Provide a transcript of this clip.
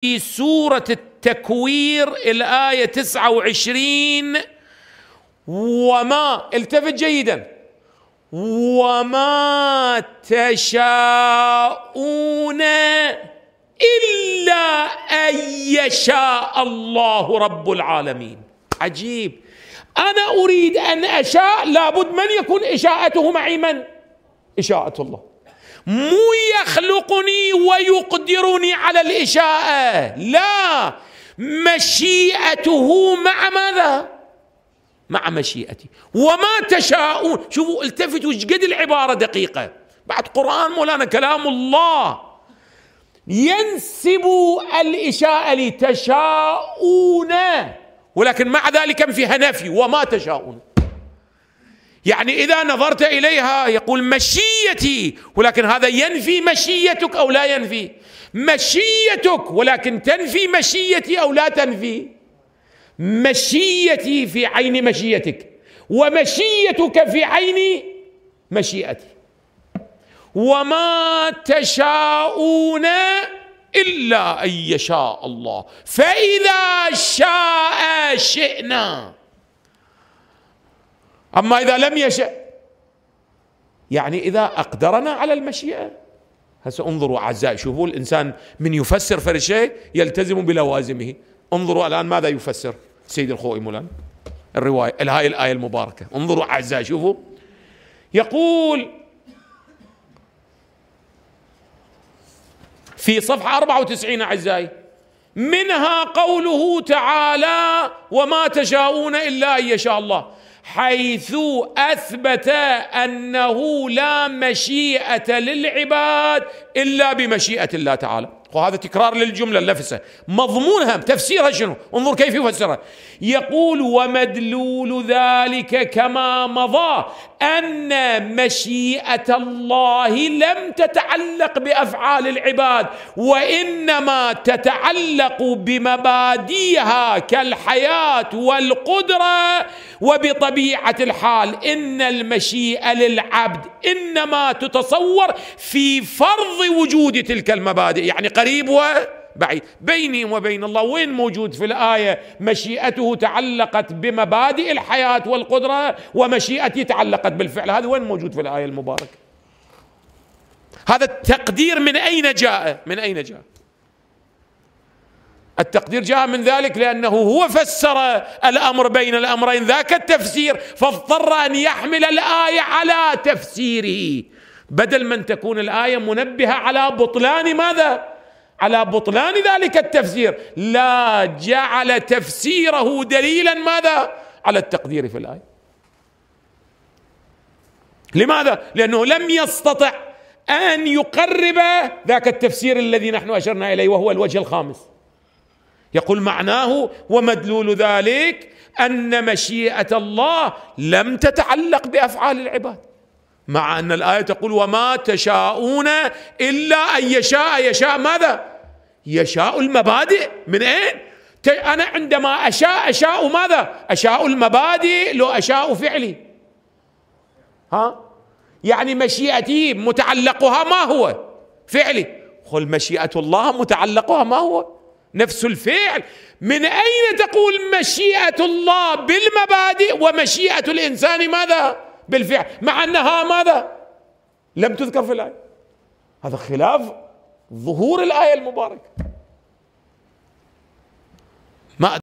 في سورة التكوير الآية 29 وما التفت جيدا وما تشاءون إلا أن يشاء الله رب العالمين عجيب أنا أريد أن أشاء لابد من يكون إشاءته معي من؟ إشاءة الله مو يخلقني ويقدرني على الإشاءة لا مشيئته مع ماذا؟ مع مشيئتي وما تشاءون شوفوا التفتوا قد العبارة دقيقة بعد قرآن مولانا كلام الله ينسب الإشاءة لتشاءون ولكن مع ذلك فيها نفي وما تشاءون يعني إذا نظرت إليها يقول مشيتي ولكن هذا ينفي مشيتك أو لا ينفي مشيتك ولكن تنفي مشيتي أو لا تنفي مشيتي في عين مشيتك ومشيتك في عين مشيئتي وما تشاءون إلا أن يشاء الله فإذا شاء شئنا أما إذا لم يشأ يعني إذا أقدرنا على المشيئة هسه انظروا أعزائي شوفوا الإنسان من يفسر فرد شيء يلتزم بلوازمه انظروا الآن ماذا يفسر سيد الخوئي مولان الرواية هاي الآية المباركة انظروا أعزائي شوفوا يقول في صفحة 94 أعزائي منها قوله تعالى وما تشاءون إلا أن يشاء الله حيث اثبت انه لا مشيئه للعباد الا بمشيئه الله تعالى وهذا تكرار للجملة نفسها مضمونها تفسيرها شنو انظر كيف يفسرها يقول ومدلول ذلك كما مضى أن مشيئة الله لم تتعلق بأفعال العباد وإنما تتعلق بمبادئها كالحياة والقدرة وبطبيعة الحال إن المشيئة للعبد إنما تتصور في فرض وجود تلك المبادئ يعني قريب وبعيد بيني وبين الله وين موجود في الآية مشيئته تعلقت بمبادئ الحياة والقدرة ومشيئتي تعلقت بالفعل هذا وين موجود في الآية المباركة هذا التقدير من أين جاء من أين جاء التقدير جاء من ذلك لأنه هو فسر الأمر بين الأمرين ذاك التفسير فاضطر أن يحمل الآية على تفسيره بدل من تكون الآية منبهة على بطلان ماذا؟ على بطلان ذلك التفسير لا جعل تفسيره دليلا ماذا على التقدير في الايه لماذا لانه لم يستطع ان يقرب ذاك التفسير الذي نحن اشرنا اليه وهو الوجه الخامس يقول معناه ومدلول ذلك ان مشيئه الله لم تتعلق بافعال العباد مع ان الايه تقول وما تشاءون الا ان يشاء يشاء ماذا يشاء المبادئ من أين؟ أنا عندما أشاء أشاء ماذا؟ أشاء المبادئ لو أشاء فعلي ها؟ يعني مشيئتي متعلقها ما هو؟ فعلي قل مشيئة الله متعلقها ما هو؟ نفس الفعل من أين تقول مشيئة الله بالمبادئ ومشيئة الإنسان ماذا؟ بالفعل مع أنها ماذا؟ لم تذكر في الآية هذا خلاف ظهور الآية المباركة ما